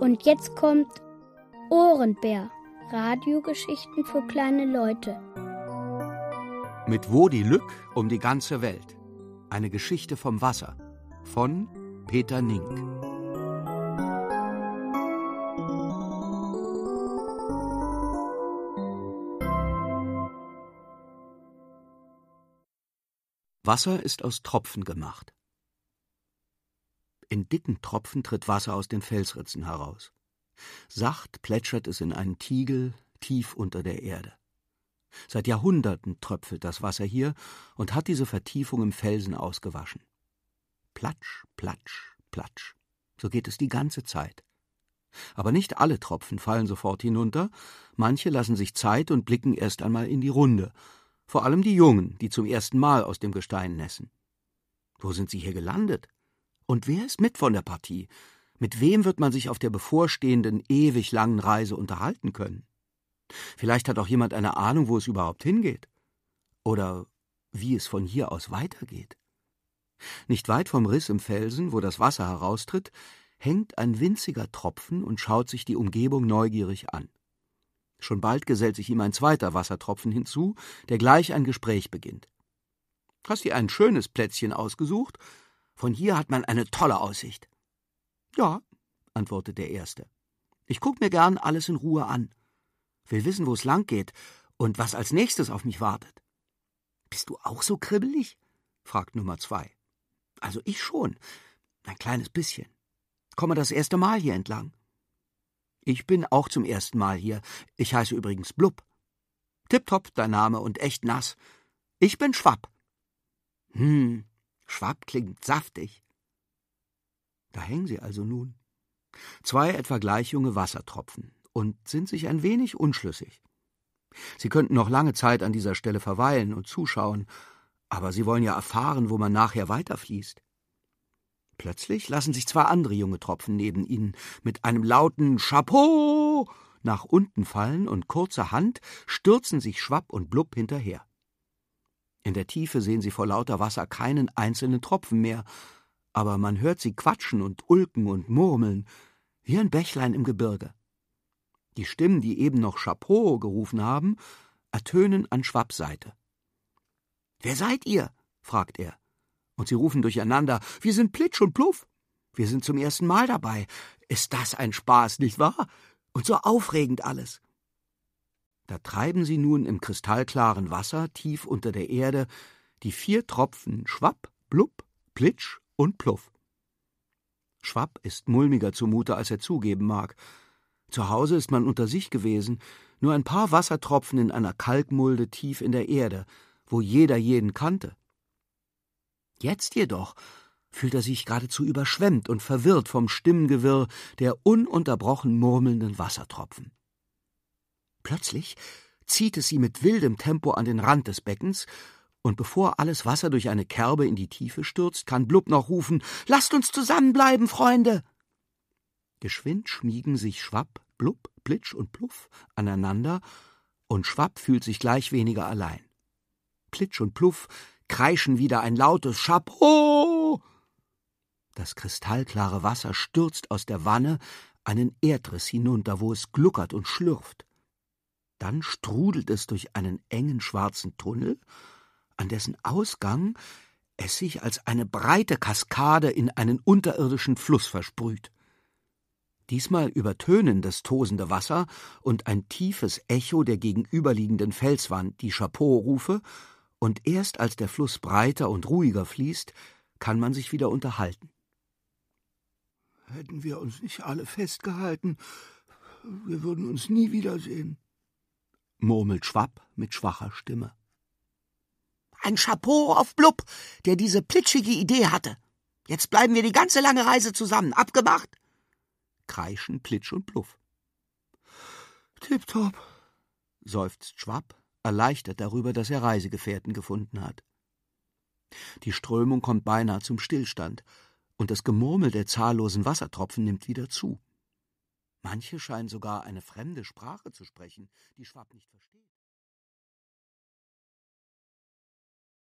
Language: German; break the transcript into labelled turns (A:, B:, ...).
A: Und jetzt kommt Ohrenbär, Radiogeschichten für kleine Leute. Mit Wodi Lück um die ganze Welt. Eine Geschichte vom Wasser von Peter Nink. Wasser ist aus Tropfen gemacht. In dicken Tropfen tritt Wasser aus den Felsritzen heraus. Sacht plätschert es in einen Tiegel tief unter der Erde. Seit Jahrhunderten tröpfelt das Wasser hier und hat diese Vertiefung im Felsen ausgewaschen. Platsch, platsch, platsch. So geht es die ganze Zeit. Aber nicht alle Tropfen fallen sofort hinunter, manche lassen sich Zeit und blicken erst einmal in die Runde, vor allem die Jungen, die zum ersten Mal aus dem Gestein nässen. Wo sind sie hier gelandet? Und wer ist mit von der Partie? Mit wem wird man sich auf der bevorstehenden, ewig langen Reise unterhalten können? Vielleicht hat auch jemand eine Ahnung, wo es überhaupt hingeht. Oder wie es von hier aus weitergeht. Nicht weit vom Riss im Felsen, wo das Wasser heraustritt, hängt ein winziger Tropfen und schaut sich die Umgebung neugierig an. Schon bald gesellt sich ihm ein zweiter Wassertropfen hinzu, der gleich ein Gespräch beginnt. Hast dir ein schönes Plätzchen ausgesucht? Von hier hat man eine tolle Aussicht. Ja, antwortet der Erste. Ich guck mir gern alles in Ruhe an. Will wissen, wo es lang geht und was als nächstes auf mich wartet. Bist du auch so kribbelig? fragt Nummer zwei. Also ich schon. Ein kleines bisschen. Komme das erste Mal hier entlang. Ich bin auch zum ersten Mal hier. Ich heiße übrigens Blub. Tipptopp, dein Name und echt nass. Ich bin Schwapp. Hm, Schwapp klingt saftig. Da hängen sie also nun. Zwei etwa gleich junge Wassertropfen und sind sich ein wenig unschlüssig. Sie könnten noch lange Zeit an dieser Stelle verweilen und zuschauen, aber sie wollen ja erfahren, wo man nachher weiterfließt. Plötzlich lassen sich zwei andere junge Tropfen neben ihnen mit einem lauten Chapeau nach unten fallen und kurzerhand stürzen sich Schwapp und Blub hinterher. In der Tiefe sehen sie vor lauter Wasser keinen einzelnen Tropfen mehr, aber man hört sie quatschen und ulken und murmeln, wie ein Bächlein im Gebirge. Die Stimmen, die eben noch Chapeau gerufen haben, ertönen an Schwapps Seite. Wer seid ihr? fragt er. Und sie rufen durcheinander: Wir sind Plitsch und Pluff. Wir sind zum ersten Mal dabei. Ist das ein Spaß, nicht wahr? Und so aufregend alles. Da treiben sie nun im kristallklaren Wasser tief unter der Erde die vier Tropfen Schwapp, Blub, Plitsch und Pluff. Schwapp ist mulmiger zumute, als er zugeben mag. Zu Hause ist man unter sich gewesen, nur ein paar Wassertropfen in einer Kalkmulde tief in der Erde, wo jeder jeden kannte. Jetzt jedoch fühlt er sich geradezu überschwemmt und verwirrt vom Stimmengewirr der ununterbrochen murmelnden Wassertropfen. Plötzlich zieht es sie mit wildem Tempo an den Rand des Beckens, und bevor alles Wasser durch eine Kerbe in die Tiefe stürzt, kann Blub noch rufen Lasst uns zusammenbleiben, Freunde. Geschwind schmiegen sich Schwapp, Blub, Plitsch und Pluff aneinander, und Schwapp fühlt sich gleich weniger allein. Plitsch und Pluff kreischen wieder ein lautes Chapeau. Das kristallklare Wasser stürzt aus der Wanne einen Erdriss hinunter, wo es gluckert und schlürft. Dann strudelt es durch einen engen schwarzen Tunnel, an dessen Ausgang es sich als eine breite Kaskade in einen unterirdischen Fluss versprüht. Diesmal übertönen das tosende Wasser und ein tiefes Echo der gegenüberliegenden Felswand die Chapeau-Rufe, und erst als der Fluss breiter und ruhiger fließt, kann man sich wieder unterhalten. Hätten wir uns nicht alle festgehalten, wir würden uns nie wiedersehen murmelt Schwapp mit schwacher Stimme. Ein Chapeau auf Blub, der diese plitschige Idee hatte. Jetzt bleiben wir die ganze lange Reise zusammen. Abgemacht? Kreischen Plitsch und Pluff. Tipptopp, seufzt Schwapp, erleichtert darüber, dass er Reisegefährten gefunden hat. Die Strömung kommt beinahe zum Stillstand, und das Gemurmel der zahllosen Wassertropfen nimmt wieder zu. Manche scheinen sogar eine fremde Sprache zu sprechen, die Schwab nicht versteht.